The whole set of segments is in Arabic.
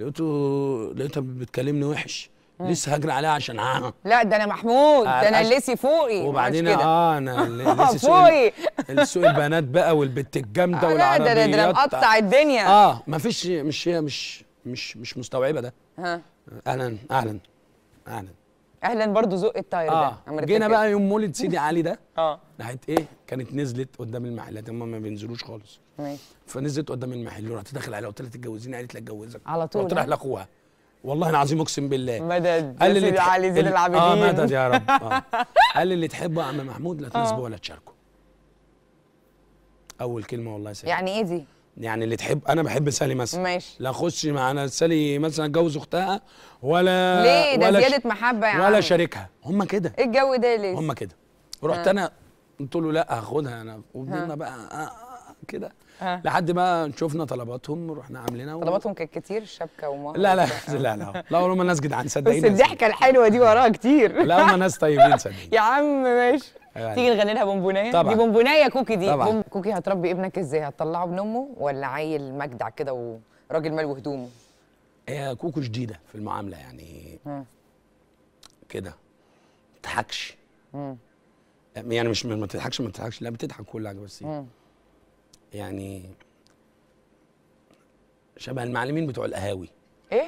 لقيته لقيتها بتكلمني وحش لسه هجري عليها عشان عاها لا ده انا محمود آه، ده انا الليسي فوقي وبعدين اه انا الليسي فوقي سوق البنات بقى والبت الجامده آه والعربيات لا ده ده مقطع الدنيا اه ما فيش مش هي مش مش مش مستوعبه ده ها اهلا اهلا اهلا اهلا برضو زق الطاير آه. ده جينا بقى يوم مولد سيدي علي ده اه راحت ايه كانت نزلت قدام المحلات هم ما بينزلوش خالص ماشي فنزلت قدام المحل ورحت داخل عليها قلت لها تتجوزيني قالت لي اتجوزك على طول قلت رايح لاخوها والله العظيم اقسم بالله مدد قال لي سيدي علي زين العابدين اه مدد يا رب آه. قال لي اللي تحبه يا عم محمود لا تناسبه آه. ولا تشاركه اول كلمه والله سيدي يعني ايه دي يعني اللي تحب انا بحب سالي مثلا ماشي لا اخش مع انا سالي مثلا اتجوز اختها ولا ليه ده ولا زياده محبه يا ولا شاركها هم كده ايه الجو ده ليه هم كده آه. رحت انا قلت له لا هاخدها انا وبدنا آه. بقى آه،, آه كده آه. لحد ما شفنا طلباتهم ورحنا عاملينها و... طلباتهم كانت كتير شبكه وما لا لا لا لا لا هم ناس جدعان صدقيني بس الضحكه الحلوه دي وراها كتير لا هم ناس طيبين صدقيني يا عم ماشي أيوة تيجي نغني لها بونبونايه طبعا دي بونبونايه كوكي دي طبعا. كوكي هتربي ابنك ازاي هتطلعه من امه ولا عيل مجدع كده وراجل مال وهدومه هي كوكو شديده في المعامله يعني كده ما تضحكش يعني مش ما تضحكش ما تضحكش لا بتضحك كل حاجه بس يعني شبه المعلمين بتوع القهاوي ايه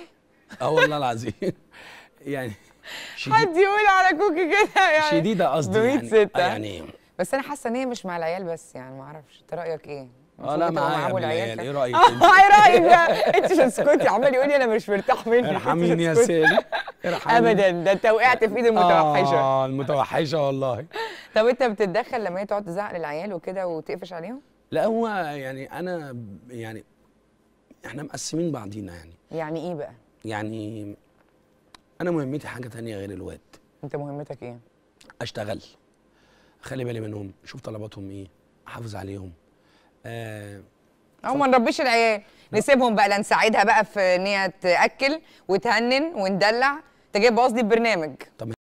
اه والله العظيم يعني حد يقول على كوكي كده يعني شديده قصدي يعني ستة. آه، يعني بس انا حاسه ان هي مش مع العيال بس يعني ما اعرفش انت رايك ايه اه لا معايا مع العيال ايه رايك اه ايه رايك بقى؟ انت مش اسكتي عمال يقول لي انا مش مرتاح منك ارحميني يا سيدي ابدا ده انت وقعت في ايد المتوحشه اه المتوحشه والله طب انت بتتدخل لما هي تقعد تزعق للعيال وكده وتقفش عليهم؟ لا هو يعني انا يعني احنا مقسمين بعضينا يعني يعني ايه بقى؟ يعني انا مهمتي حاجه ثانيه غير الواد انت مهمتك ايه اشتغل اخلي بالي منهم اشوف طلباتهم ايه احافظ عليهم آه او ما نربيش العيال نسيبهم بقى لا نساعدها بقى في ان هي تاكل وتهنن وندلع تجيب قصدي البرنامج طب